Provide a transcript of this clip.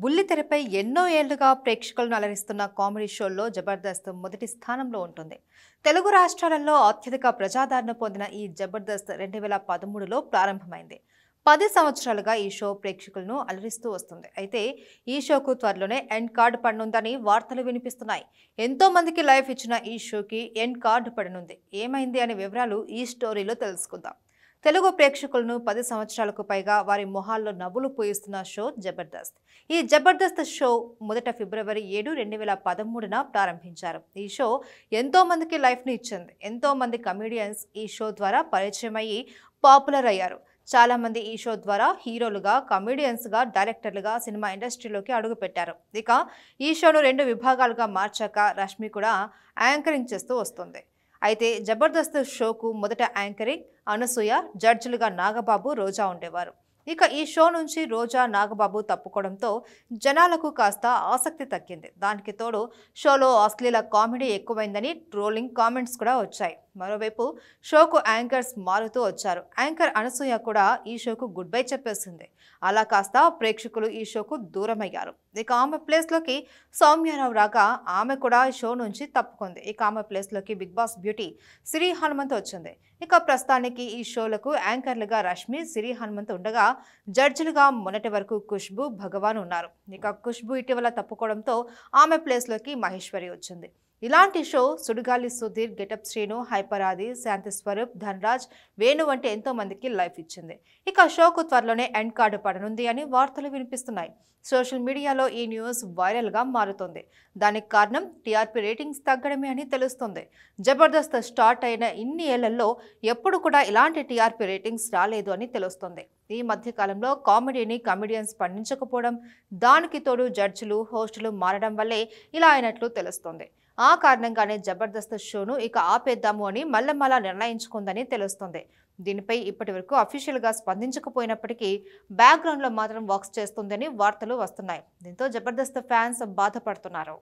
బుల్లితెరపై ఎన్నో ఏళ్లుగా ప్రేక్షకులను అలరిస్తున్న కామెడీ షోల్లో జబర్దస్త్ మొదటి స్థానంలో ఉంటుంది తెలుగు రాష్ట్రాలలో అత్యధిక ప్రజాదరణ పొందిన ఈ జబర్దస్త్ రెండు వేల పదమూడులో ప్రారంభమైంది పది సంవత్సరాలుగా ఈ షో ప్రేక్షకులను అలరిస్తూ వస్తుంది అయితే ఈ షోకు త్వరలోనే ఎండ్ కార్డు పడనుందని వార్తలు వినిపిస్తున్నాయి ఎంతో మందికి లైఫ్ ఇచ్చిన ఈ షోకి ఎండ్ కార్డు పడనుంది ఏమైంది అనే వివరాలు ఈ స్టోరీలో తెలుసుకుందాం తెలుగు ప్రేక్షకులను పది సంవత్సరాలకు పైగా వారి మొహాల్లో నవ్వులు పోయిస్తున్న షో జబర్దస్త్ ఈ జబర్దస్త్ షో మొదట ఫిబ్రవరి ఏడు రెండు వేల పదమూడున ప్రారంభించారు ఈ షో ఎంతో మందికి లైఫ్ను ఇచ్చింది ఎంతో మంది కమెడియన్స్ ఈ షో ద్వారా పరిచయం అయ్యి పాపులర్ అయ్యారు చాలామంది ఈ షో ద్వారా హీరోలుగా కమెడియన్స్గా డైరెక్టర్లుగా సినిమా ఇండస్ట్రీలోకి అడుగుపెట్టారు ఇక ఈ షోను రెండు విభాగాలుగా మార్చాక రష్మి కూడా యాంకరింగ్ చేస్తూ వస్తుంది అయితే జబర్దస్త్ షోకు మొదట యాంకరింగ్ అనసూయ జడ్జిలుగా నాగబాబు రోజా ఉండేవారు ఇక ఈ షో నుంచి రోజా నాగబాబు తప్పుకోవడంతో జనాలకు కాస్త ఆసక్తి తగ్గింది దానికి తోడు షోలో అశ్లీల కామెడీ ఎక్కువైందని ట్రోలింగ్ కామెంట్స్ కూడా వచ్చాయి మరోవైపు షోకు యాంకర్స్ మారుతూ వచ్చారు యాంకర్ అనసూయ కూడా ఈ షోకు గుడ్ బై చెప్పేసింది అలా కాస్త ప్రేక్షకులు ఈ షోకు దూరమయ్యారు ఇక ఆమె ప్లేస్లోకి సౌమ్యారావు రాగా ఆమె కూడా షో నుంచి తప్పుకుంది ఇక ఆమె ప్లేస్లోకి Bigg Boss beauty Siri Hanumanth వచ్చింది ఇక ప్రస్తుతానికి ఈ షోలకు యాంకర్లుగా రష్మి సిరి హనుమంత్ ఉండగా జడ్జిలుగా మొన్నటి వరకు ఖుష్బు భగవాన్ ఉన్నారు ఇక ఖుష్బు ఇటీవల తప్పుకోవడంతో ఆమె ప్లేస్లోకి మహేశ్వరి వచ్చింది ఇలాంటి show Sudigali Sudheer getup Srinu hyper Aadi Shanti Swaroop Dhanraj Venu వంటి ఎంతో మందికి లైఫ్ ఇచ్చింది ఇక షోకు త్వరలోనే ఎండ్ కార్డు పడనుంది అని వార్తలు వినిపిస్తున్నాయి సోషల్ మీడియాలో ఈ న్యూస్ వైరల్గా మారుతుంది దానికి కారణం టీఆర్పీ రేటింగ్స్ తగ్గడమే అని తెలుస్తుంది జబర్దస్త్ స్టార్ట్ అయిన ఇన్ని ఏళ్లలో ఎప్పుడు కూడా ఇలాంటి టీఆర్పీ రేటింగ్స్ రాలేదు అని తెలుస్తుంది ఈ మధ్యకాలంలో కామెడీని కమెడియన్స్ పండించకపోవడం దానికి తోడు జడ్జిలు హోస్టులు మారడం వల్లే ఇలా అయినట్లు తెలుస్తుంది ఆ కారణంగానే జబర్దస్త్ షోను ఇక ఆపేద్దాము అని మల్లమల్ల నిర్ణయించుకుందని తెలుస్తోంది దీనిపై ఇప్పటి వరకు అఫీషియల్గా స్పందించకపోయినప్పటికీ బ్యాక్గ్రౌండ్లో మాత్రం వర్క్స్ చేస్తుందని వార్తలు వస్తున్నాయి దీంతో జబర్దస్త్ ఫ్యాన్స్ బాధపడుతున్నారు